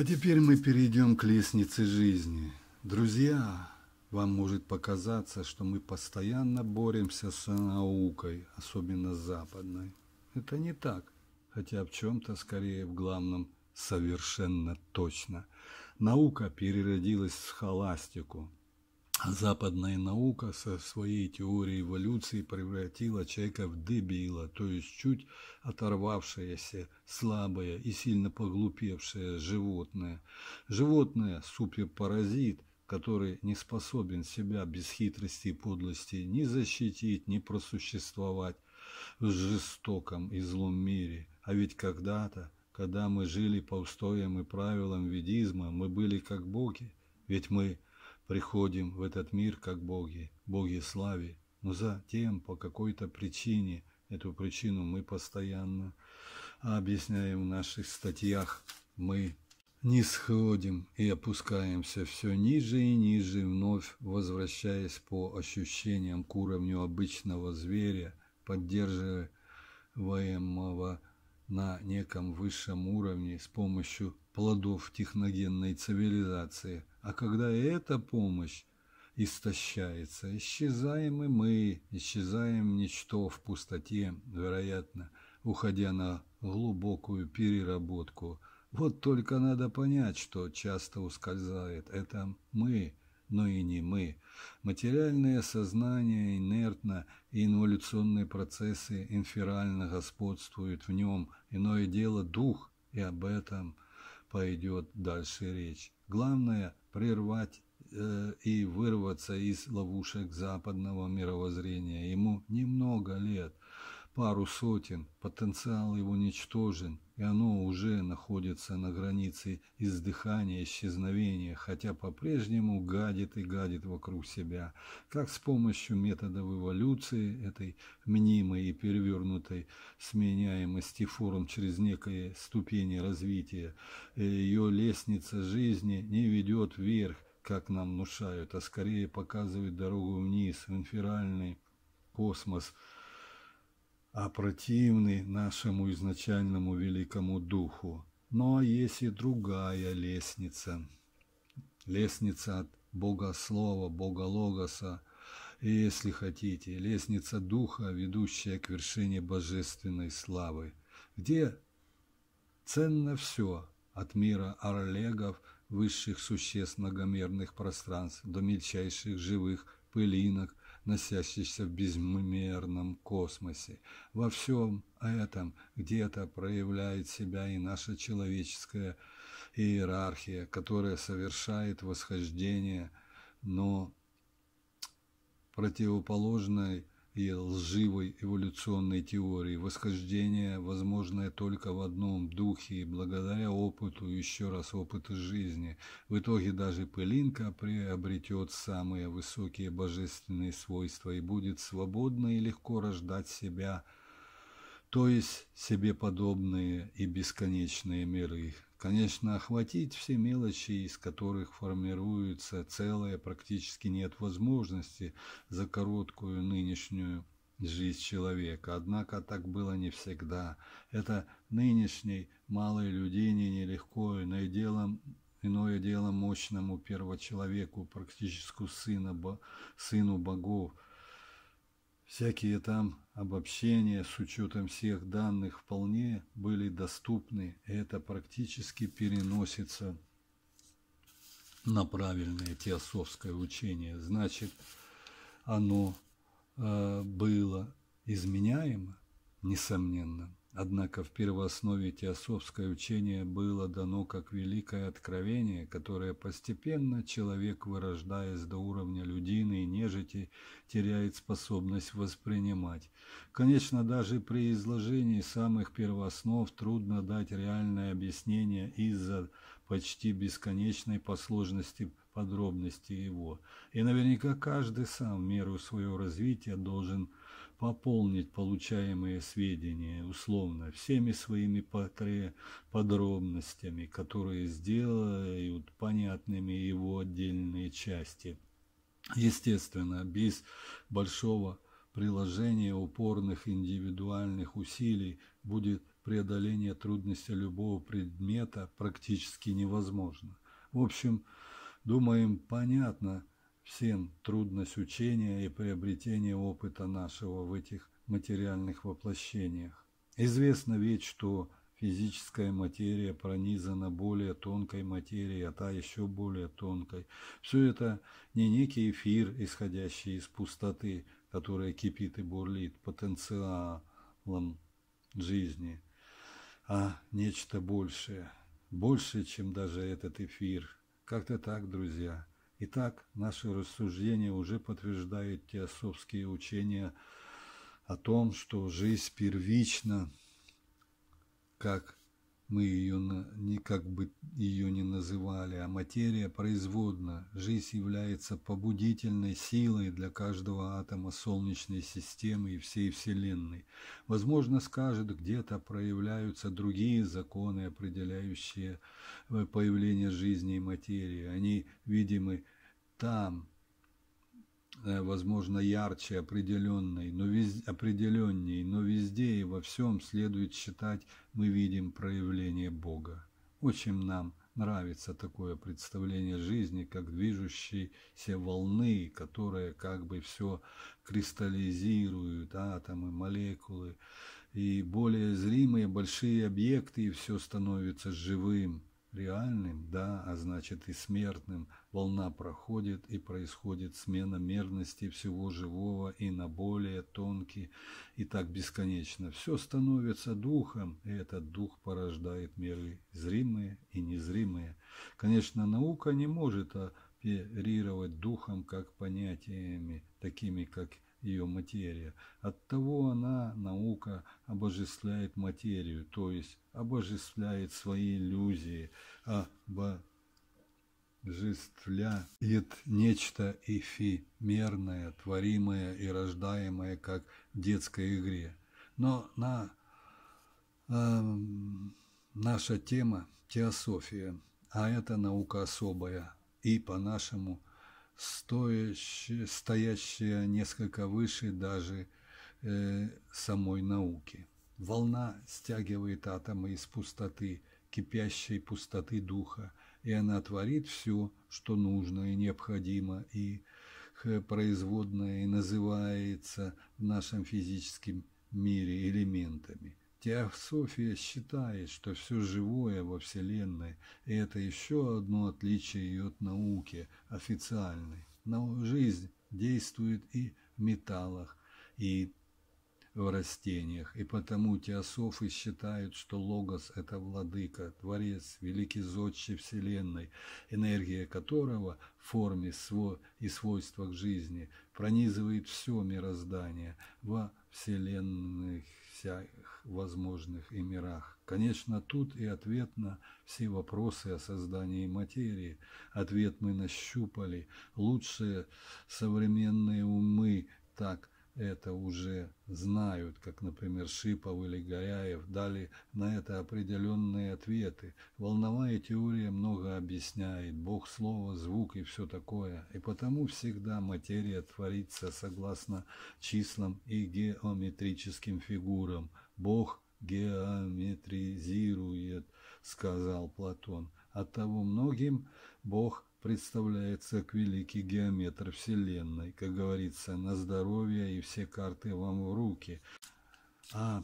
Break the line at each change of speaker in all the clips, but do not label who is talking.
А теперь мы перейдем к лестнице жизни. Друзья, вам может показаться, что мы постоянно боремся с наукой, особенно западной. Это не так, хотя в чем-то скорее в главном совершенно точно. Наука переродилась в схоластику, западная наука со своей теорией эволюции превратила человека в дебила, то есть чуть оторвавшееся, слабое и сильно поглупевшее животное. Животное – суперпаразит, который не способен себя без хитрости и подлости ни защитить, ни просуществовать в жестоком и злом мире. А ведь когда-то, когда мы жили по устоям и правилам ведизма, мы были как боги, ведь мы – приходим в этот мир как боги, боги славы, но затем по какой-то причине, эту причину мы постоянно объясняем в наших статьях, мы не сходим и опускаемся все ниже и ниже, вновь возвращаясь по ощущениям к уровню обычного зверя, поддерживаемого на неком высшем уровне с помощью плодов техногенной цивилизации, а когда эта помощь истощается, исчезаем и мы, исчезаем ничто в пустоте, вероятно, уходя на глубокую переработку. Вот только надо понять, что часто ускользает. Это мы, но и не мы. Материальное сознание инертно, и инволюционные процессы инферально господствуют в нем. Иное дело дух, и об этом – пойдет дальше речь. Главное – прервать э, и вырваться из ловушек западного мировоззрения. Ему немного лет, пару сотен, потенциал его ничтожен, и оно уже находится на границе издыхания, исчезновения, хотя по-прежнему гадит и гадит вокруг себя, как с помощью методов эволюции, этой мнимой и перевернутой сменяемости форм через некие ступени развития, э, ее лестница жизни не ведет вверх, как нам внушают, а скорее показывает дорогу вниз, в инферальный космос – а противны нашему изначальному великому духу. Но есть и другая лестница, лестница от Бога Слова, Бога Логоса, и, если хотите, лестница Духа, ведущая к вершине божественной славы, где ценно все от мира орлегов, высших существ многомерных пространств до мельчайших живых пылинок, носящийся в безмерном космосе. Во всем этом где-то проявляет себя и наша человеческая иерархия, которая совершает восхождение, но противоположной и лживой эволюционной теории, восхождение возможное только в одном духе и благодаря опыту, еще раз опыту жизни. В итоге даже пылинка приобретет самые высокие божественные свойства и будет свободно и легко рождать себя – то есть себе подобные и бесконечные миры. Конечно, охватить все мелочи, из которых формируется целое, практически нет возможности за короткую нынешнюю жизнь человека. Однако так было не всегда. Это нынешний малый людине нелегко, иное дело, иное дело мощному первочеловеку, практически сына, сыну богов – Всякие там обобщения с учетом всех данных вполне были доступны, и это практически переносится на правильное теософское учение. Значит, оно э, было изменяемо, несомненно. Однако в первооснове теософское учение было дано как великое откровение, которое постепенно человек, вырождаясь до уровня людины и нежити, теряет способность воспринимать. Конечно, даже при изложении самых первооснов трудно дать реальное объяснение из-за почти бесконечной по сложности подробности его. И наверняка каждый сам в меру своего развития должен пополнить получаемые сведения условно всеми своими подробностями, которые сделают понятными его отдельные части. Естественно, без большого приложения упорных индивидуальных усилий будет преодоление трудности любого предмета практически невозможно. В общем, думаем, понятно – всем трудность учения и приобретения опыта нашего в этих материальных воплощениях. Известно ведь, что физическая материя пронизана более тонкой материей, а та еще более тонкой. Все это не некий эфир, исходящий из пустоты, которая кипит и бурлит потенциалом жизни, а нечто большее, больше, чем даже этот эфир. Как-то так, друзья. Итак, наши рассуждения уже подтверждают теософские учения о том, что жизнь первична, как мы ее не как бы ее не называли, а материя производна. Жизнь является побудительной силой для каждого атома Солнечной системы и всей Вселенной. Возможно, скажет, где-то проявляются другие законы, определяющие э, появление жизни и материи. Они видимы там, возможно, ярче определенной, но вез... определенней, но везде и во всем следует считать, мы видим проявление Бога. Очень нам нравится такое представление жизни, как движущиеся волны, которые как бы все кристаллизируют, атомы, молекулы, и более зримые большие объекты, и все становится живым реальным, да, а значит и смертным, волна проходит и происходит смена мерности всего живого и на более тонкий, и так бесконечно. Все становится духом, и этот дух порождает меры зримые и незримые. Конечно, наука не может оперировать духом как понятиями, такими как ее материя. Оттого она, наука, обожествляет материю, то есть обожествляет свои иллюзии, обожествляет нечто эфемерное, творимое и рождаемое, как в детской игре. Но на, э, наша тема – теософия, а это наука особая и, по-нашему, – стоящая, стоящая несколько выше даже э, самой науки. Волна стягивает атомы из пустоты, кипящей пустоты духа, и она творит все, что нужно и необходимо, и э, производное и называется в нашем физическом мире элементами. Теософия считает, что все живое во Вселенной, и это еще одно отличие ее от науки официальной. Но жизнь действует и в металлах, и в растениях, и потому теософы считают, что Логос – это владыка, творец, великий зодчий Вселенной, энергия которого в форме и свойствах жизни пронизывает все мироздание во вселенных всяких возможных и мирах. Конечно, тут и ответ на все вопросы о создании материи. Ответ мы нащупали. Лучшие современные умы так – это уже знают, как, например, Шипов или Горяев, дали на это определенные ответы. Волновая теория много объясняет, Бог слово, звук и все такое. И потому всегда материя творится согласно числам и геометрическим фигурам. Бог геометризирует, сказал Платон. Оттого многим Бог – представляется к великий геометр Вселенной. Как говорится, на здоровье и все карты вам в руки. А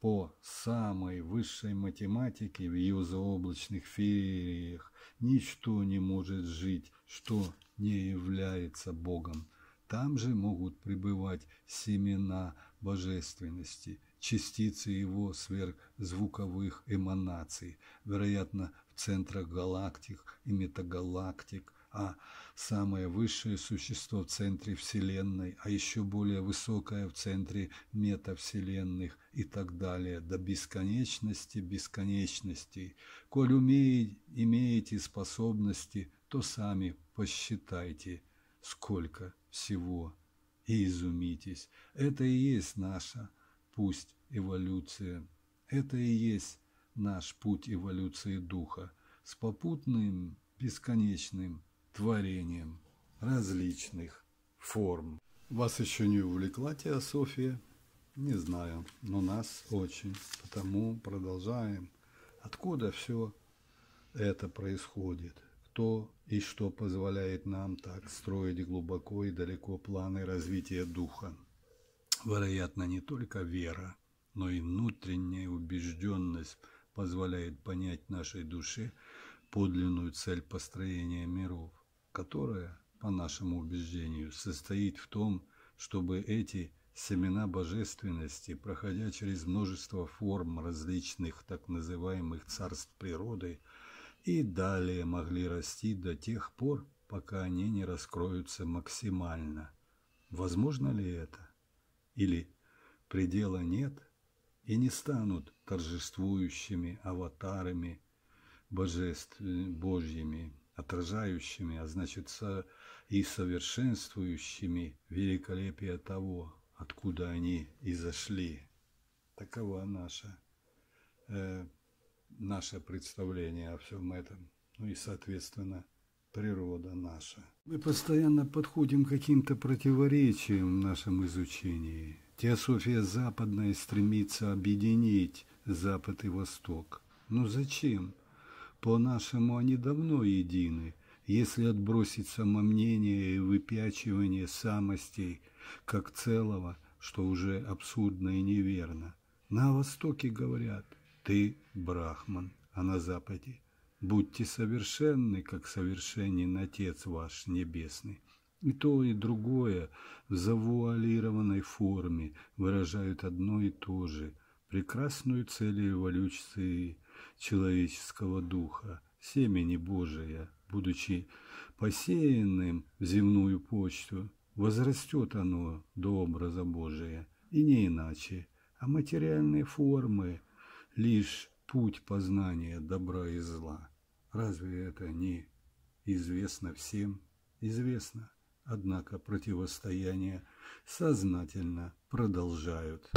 по самой высшей математике в ее заоблачных фериях ничто не может жить, что не является Богом. Там же могут пребывать семена божественности – частицы его сверхзвуковых эманаций, вероятно, в центрах галактик и метагалактик, а самое высшее существо в центре Вселенной, а еще более высокое в центре метавселенных и так далее, до бесконечности бесконечностей. Коль умеете, имеете способности, то сами посчитайте, сколько всего, и изумитесь. Это и есть наша пусть эволюция. Это и есть наш путь эволюции духа с попутным бесконечным творением различных форм. Вас еще не увлекла теософия? Не знаю, но нас очень, потому продолжаем. Откуда все это происходит? Кто и что позволяет нам так строить глубоко и далеко планы развития духа? Вероятно, не только вера, но и внутренняя убежденность позволяет понять нашей душе подлинную цель построения миров, которая, по нашему убеждению, состоит в том, чтобы эти семена божественности, проходя через множество форм различных так называемых царств природы, и далее могли расти до тех пор, пока они не раскроются максимально. Возможно ли это? или предела нет и не станут торжествующими аватарами божеств э, Божьими, отражающими, а значит и совершенствующими великолепие того, откуда они изошли зашли. Такова наша э, наше представление о всем этом. Ну и, соответственно, природа наша. Мы постоянно подходим к каким-то противоречиям в нашем изучении. Теософия западная стремится объединить Запад и Восток. Но ну зачем? По-нашему они давно едины, если отбросить самомнение и выпячивание самостей как целого, что уже абсурдно и неверно. На Востоке говорят «ты брахман», а на Западе – Будьте совершенны, как совершенен Отец ваш Небесный. И то, и другое в завуалированной форме выражают одно и то же – прекрасную цель эволюции человеческого духа, семени Божия, будучи посеянным в земную почту, возрастет оно до образа Божия, и не иначе, а материальные формы лишь путь познания добра и зла. Разве это не известно всем? Известно. Однако противостояние сознательно продолжают.